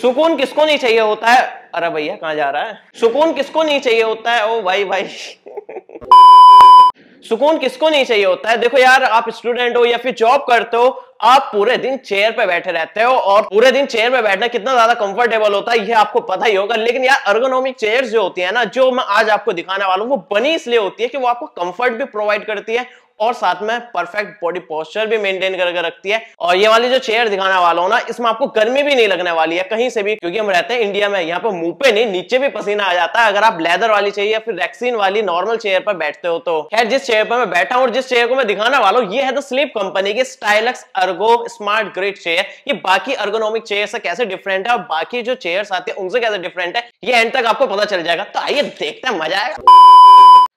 सुकून किसको नहीं चाहिए होता है अरे भैया कहा जा रहा है सुकून किसको नहीं चाहिए होता है ओ भाई भाई सुकून किसको नहीं चाहिए होता है देखो यार आप स्टूडेंट हो या फिर जॉब करते हो आप पूरे दिन चेयर पे बैठे रहते हो और पूरे दिन चेयर पे बैठना कितना ज्यादा कंफर्टेबल होता है ये आपको पता ही होगा लेकिन यार अर्गोनॉमिक चेयर जो होती है ना जो मैं आज आपको दिखाने वाला हूँ वो बनी इसलिए होती है कि वो आपको कंफर्ट भी प्रोवाइड करती है और साथ में परफेक्ट बॉडी पॉस्चर भी मेंटेन करके रखती है और ये वाली जो चेयर दिखाने वाला हूँ ना इसमें आपको गर्मी भी नहीं लगने वाली है कहीं से भी क्योंकि हम रहते हैं इंडिया में यहाँ पे मुंह पे नहीं नीचे भी पसीना आ जाता है अगर आप लेदर वाली चाहिए या फिर रेक्सिन वाली नॉर्मल चेयर पर बैठते हो तो खैर जिस चेयर पर मैं बैठा हूँ और जिस चेयर को मैं दिखाने वाला हूँ ये है तो स्लीप कंपनी की Stylux Ergo Smart Grid chair ये बाकी अर्गोनोमिक चेयर से कैसे डिफरेंट है और बाकी जो चेयर आती है उनसे कैसे डिफरेंट है ये एंड तक आपको पता चल जाएगा तो आइए देखते हैं मजा आएगा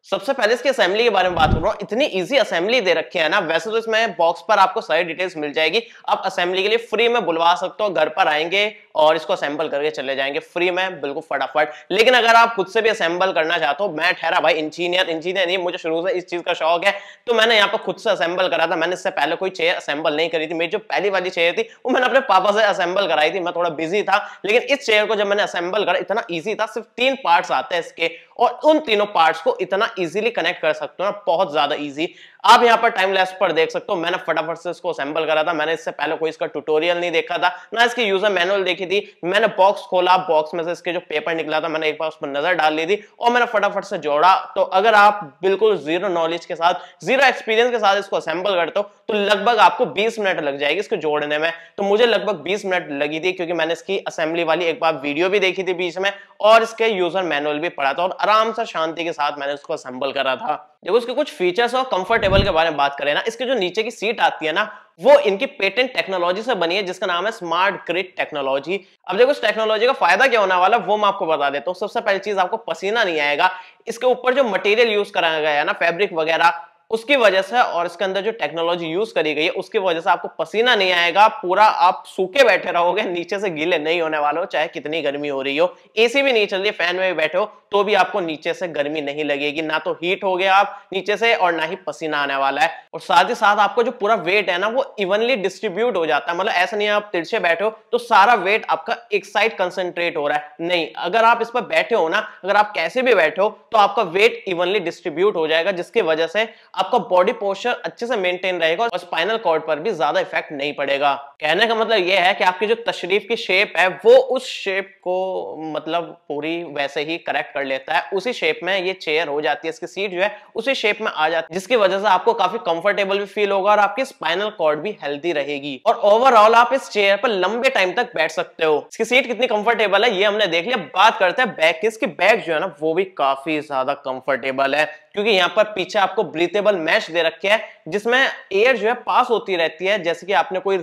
सबसे पहले इसकी असेंबली के बारे में बात कर रहा हूँ इतनी इजी असेंबली दे रखी है ना वैसे तो इसमें बॉक्स पर आपको सारी डिटेल्स मिल जाएगी आप असेंबली के लिए फ्री में बुलवा सकते हो घर पर आएंगे और इसको असेंबल करके चले जाएंगे फ्री में बिल्कुल फटाफट लेकिन अगर आप खुद से भी असेंबल करना चाहते हो मैं ठहरा भाई इंजीनियर इंजीनियर नहीं मुझे शुरू से इस चीज का शौक है तो मैंने यहाँ पर खुद से असेंबल करा था मैंने इससे पहले कोई चेयर असेंबल नहीं करी थी मेरी जो पहली वाली चेयर थी वो मैंने अपने पापा से असेंबल कराई थी मैं थोड़ा बिजी था लेकिन इस चेयर को जब मैंने असेंबल करा इतना ईजी था सिर्फ तीन पार्ट आते हैं इसके और उन तीनों पार्ट्स को इतना इजीली कनेक्ट कर सकते हो ना बहुत ज्यादा इजी आप यहाँ पर टाइम लेस पर देख सकते हो मैंने फटाफट से इसको असेंबल करा था मैंने इससे पहले कोई इसका ट्यूटोरियल नहीं देखा था ना इसकी यूजर मैनुअल देखी थी मैंने बॉक्स खोला बॉक्स में से इसके जो पेपर निकला था मैंने एक बार उस पर नजर डाल ली थी और मैंने फटाफट से जोड़ा तो अगर आप बिल्कुल जीरो नॉलेज के साथ जीरो एक्सपीरियंस के साथ इसको असेंबल करते हो तो लगभग आपको 20 मिनट लग जाएगी इसको जोड़ने में तो मुझे लगभग 20 मिनट लगी थी क्योंकि मैंने इसकी असेंबली वाली एक बार वीडियो भी देखी थी बीच में और इसके यूजर मैनुअल भी पढ़ा था और आराम से शांति के साथ मैंने उसको असेंबल करा था देखो इसके कुछ फीचर्स और कंफर्टेबल के बारे में बात करें ना इसके जो नीचे की सीट आती है ना वो इनकी पेटेंट टेक्नोलॉजी से बनी है जिसका नाम है स्मार्ट ग्रिड टेक्नोलॉजी अब देखो इस टेक्नोलॉजी का फायदा क्या होने वाला वो मैं आपको बता देता हूँ सबसे पहली चीज आपको पसीना नहीं आएगा इसके ऊपर जो मटेरियल यूज कराया गया है ना फैब्रिक वगैरह उसकी वजह से और इसके अंदर जो टेक्नोलॉजी यूज करी गई है उसकी वजह से आपको पसीना नहीं आएगा पूरा आप सूखे बैठे रहोगे नीचे से गीले नहीं होने वाले हो चाहे कितनी गर्मी हो रही हो एसी भी नहीं चल रही फैन में भी बैठे हो तो भी आपको नीचे से गर्मी नहीं लगेगी ना तो हीट हो गया आप नीचे से और ना ही पसीना आने वाला है और साथ ही साथ आपको जो पूरा वेट है ना वो इवनली डिस्ट्रीब्यूट हो जाता है मतलब ऐसा नहीं आप तिरछे बैठे हो तो सारा वेट आपका एक साइड कंसेंट्रेट हो रहा है नहीं अगर आप इस पर बैठे हो ना अगर आप कैसे भी बैठे हो तो आपका वेट इवनली डिस्ट्रीब्यूट हो जाएगा जिसकी वजह से आपका बॉडी पोस्टर अच्छे से मेंटेन रहेगा और स्पाइनल कॉर्ड पर भी ज्यादा इफेक्ट नहीं पड़ेगा कहने का मतलब यह है कि आपकी जो तशरीफ की शेप है वो उस शेप को मतलब पूरी वैसे ही करेक्ट कर लेता है उसी शेप में ये चेयर हो जाती है इसकी सीट जो है उसी शेप में आ जाती है जिसकी वजह से आपको काफी कंफर्टेबल भी फील होगा और आपकी स्पाइनल कॉर्ड भी हेल्थी रहेगी और ओवरऑल आप इस चेयर पर लंबे टाइम तक बैठ सकते हो इसकी सीट कितनी कंफर्टेबल है ये हमने देख लिया बात करते हैं बैग की इसकी बैग जो है ना वो भी काफी ज्यादा कंफर्टेबल है क्योंकि यहाँ पर पीछे आपको ब्रीथेबल डबल मैश दे रखे हैं जिसमें एयर जो है पास होती रहती है जैसे कि आपने कोई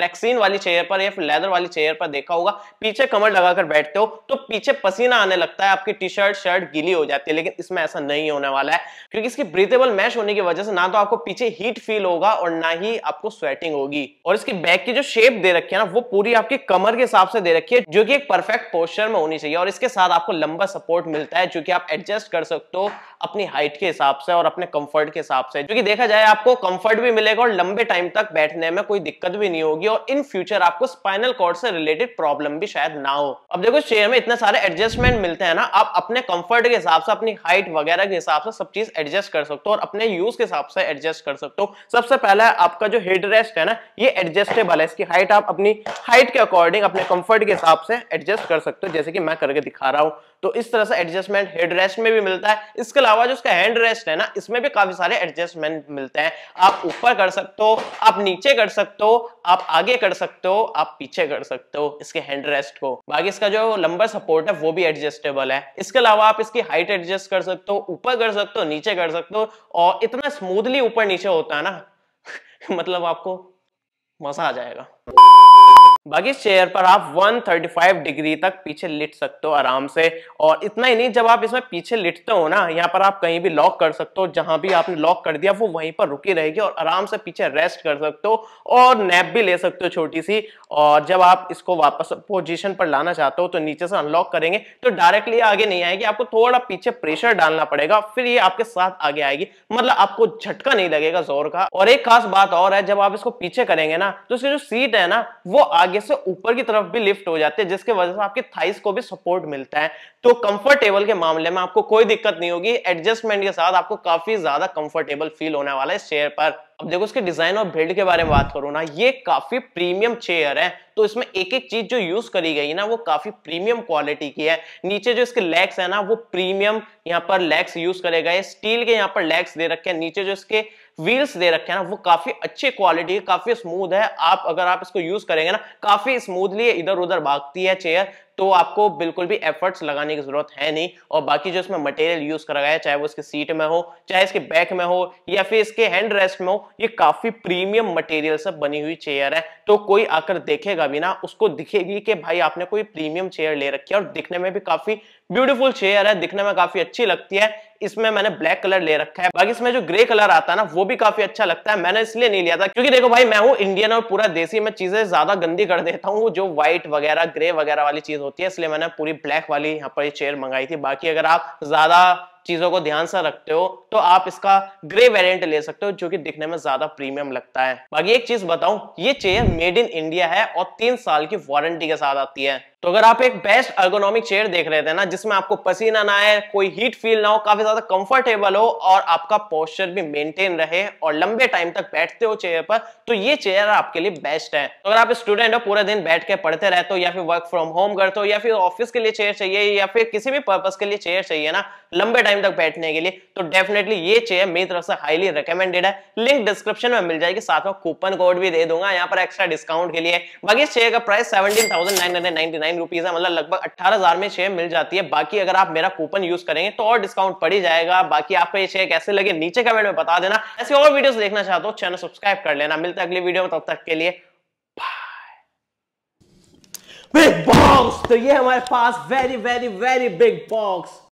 रेक्सीन वाली चेयर पर या फिर लेदर वाली चेयर पर देखा होगा पीछे कमर लगाकर बैठते हो तो पीछे पसीना आने लगता है आपकी टी शर्ट शर्ट गीली हो जाती है लेकिन इसमें ऐसा नहीं होने वाला है क्योंकि इसकी ब्रीथेबल मैश होने की वजह से ना तो आपको पीछे हीट फील होगा और ना ही आपको स्वेटिंग होगी और इसकी बैक की जो शेप दे रखी है ना वो पूरी आपकी कमर के हिसाब से दे रखी है जो की एक परफेक्ट पोस्टर में होनी चाहिए और इसके साथ आपको लंबा सपोर्ट मिलता है जो कि आप एडजस्ट कर सकते हो अपनी हाइट के हिसाब से और अपने कंफर्ट के हिसाब हिसाब से क्योंकि देखा जाए आपको कंफर्ट भी मिलेगा और लंबे टाइम तक बैठने में कोई दिक्कत भी नहीं होगी और इन फ्यूचर आपको स्पाइनल कॉर्ड से रिलेटेड प्रॉब्लम भी शायद ना हो अब देखो इस चेयर में इतने सारे एडजस्टमेंट मिलते हैं ना आप अपने कंफर्ट के हिसाब से अपनी हाइट वगैरह के हिसाब से सब चीज एडजस्ट कर सकते हो और अपने यूज के हिसाब से एडजस्ट कर सकते हो सबसे पहला आपका जो हेड रेस्ट है ना ये एडजस्टेबल है इसकी हाइट आप अपनी हाइट के अकॉर्डिंग अपने कंफर्ट के हिसाब से एडजस्ट कर सकते हो जैसे कि मैं करके दिखा रहा हूँ तो इस तरह से एडजस्टमेंट हेड रेस्ट में भी मिलता है इसके अलावा जो उसका हैंड रेस्ट है ना इसमें भी काफी सारे एडजस्टमेंट मिलते हैं आप ऊपर कर सकते हो आप नीचे कर सकते हो आप आगे कर सकते हो आप पीछे कर सकते हो इसके हैंड रेस्ट को बाकी इसका जो लंबर सपोर्ट है वो भी एडजस्टेबल है इसके अलावा आप इसकी हाइट एडजस्ट कर सकते हो ऊपर कर सकते हो नीचे कर सकते हो और इतना स्मूथली ऊपर नीचे होता है ना मतलब आपको मजा आ जाएगा बाकी चेयर पर आप 135 डिग्री तक पीछे लिट सकते हो आराम से और इतना ही नहीं जब आप इसमें पीछे लिटते हो ना यहाँ पर आप कहीं भी लॉक कर सकते हो जहां भी आपने लॉक कर दिया वो वहीं पर रुकी रहेगी और आराम से पीछे रेस्ट कर सकते हो और नैप भी ले सकते हो छोटी सी और जब आप इसको वापस पोजिशन पर लाना चाहते हो तो नीचे से अनलॉक करेंगे तो डायरेक्टली आगे नहीं आएगी आपको थोड़ा पीछे प्रेशर डालना पड़ेगा फिर ये आपके साथ आगे आएगी मतलब आपको झटका नहीं लगेगा जोर का और एक खास बात और है जब आप इसको पीछे करेंगे ना तो इसकी जो सीट है ना वो आगे आगे से ऊपर की तरफ भी लिफ्ट हो जाते हैं जिसके वजह से आपके थाइस को भी सपोर्ट मिलता है तो कंफर्टेबल के मामले में आपको कोई दिक्कत नहीं होगी एडजस्टमेंट के साथ आपको काफी ज्यादा कंफर्टेबल फील होने वाला है शेयर पर अब देखो इसके डिजाइन और बिल्ड के बारे में बात करो ना ये काफी प्रीमियम चेयर है तो इसमें एक एक चीज जो यूज करी गई ना वो काफी प्रीमियम क्वालिटी की है नीचे जो इसके लेग्स है ना वो प्रीमियम यहाँ पर लेग्स यूज करे गए स्टील के यहाँ पर लेग्स दे रखे हैं नीचे जो इसके व्हील्स दे रखे हैं ना वो काफी अच्छी क्वालिटी के काफी स्मूथ है आप अगर आप इसको यूज करेंगे ना काफी स्मूथली इधर उधर भागती है चेयर तो आपको बिल्कुल भी एफर्ट्स लगाने की जरूरत है नहीं और बाकी जो इसमें मटेरियल यूज करा गया है चाहे वो इसके सीट में हो चाहे इसके बैक में हो या फिर इसके हैंड रेस्ट में हो ये काफी प्रीमियम मटेरियल से बनी हुई चेयर है तो कोई आकर देखेगा भी ना उसको दिखेगी कि भाई आपने कोई प्रीमियम चेयर ले रखी है और दिखने में भी काफी ब्यूटीफुल चेयर है दिखने में काफी अच्छी लगती है इसमें मैंने ब्लैक कलर ले रखा है बाकी इसमें जो ग्रे कलर आता है ना वो भी काफी अच्छा लगता है मैंने इसलिए नहीं लिया था क्योंकि देखो भाई मैं हूँ इंडियन और पूरा देसी मैं चीजें ज्यादा गंदी कर देता हूँ जो व्हाइट वगैरह ग्रे वगैरह वाली चीज होती है इसलिए मैंने पूरी ब्लैक वाली यहाँ पर चेयर मंगाई थी बाकी अगर आप ज्यादा चीजों को ध्यान से रखते हो तो आप इसका ग्रे वेरिएंट ले सकते हो जो कि दिखने में ज्यादा प्रीमियम लगता है बाकी एक चीज बताऊं ये चेयर मेड इन इंडिया है और तीन साल की वारंटी के साथ आती है तो अगर आप एक बेस्ट अर्गोनॉमिक चेयर देख रहे थे ना जिसमें आपको पसीना ना आए कोई हीट फील ना हो काफी ज्यादा कंफर्टेबल हो और आपका पोस्चर भी मेंटेन रहे और लंबे टाइम तक बैठते हो चेयर पर तो ये चेयर आपके लिए बेस्ट है तो अगर आप स्टूडेंट हो पूरे दिन बैठ के पढ़ते रहते हो या फिर वर्क फ्रॉम होम करते हो या फिर ऑफिस के लिए चेयर चाहिए या फिर किसी भी पर्पज के लिए चेयर चाहिए ना लंबे टाइम तक बैठने के लिए तो डेफिनेटली ये चेयर मेरी तरफ से हाईली रिकमेंडेड है लिंक डिस्क्रिप्शन में मिल जाएगी साथ में कूपन कोड भी दे दूंगा यहाँ पर एक्स्ट्रा डिस्काउंट के लिए बाकी चेयर का प्राइस सेवेंटीन नाइन रुपीज है मतलब लगभग अठारह हजार में शेयर मिल जाती है बाकी अगर आप मेरा कूपन यूज करेंगे तो और डिस्काउंट पड़ जाएगा बाकी आपको ये शेयर कैसे लगे नीचे कमेंट में बता देना ऐसे और वीडियोस देखना चाहते हो चैनल सब्सक्राइब कर लेना मिलते अगली वीडियो में तब तक के लिए बिग बॉक्स तो ये हमारे पास very very very big box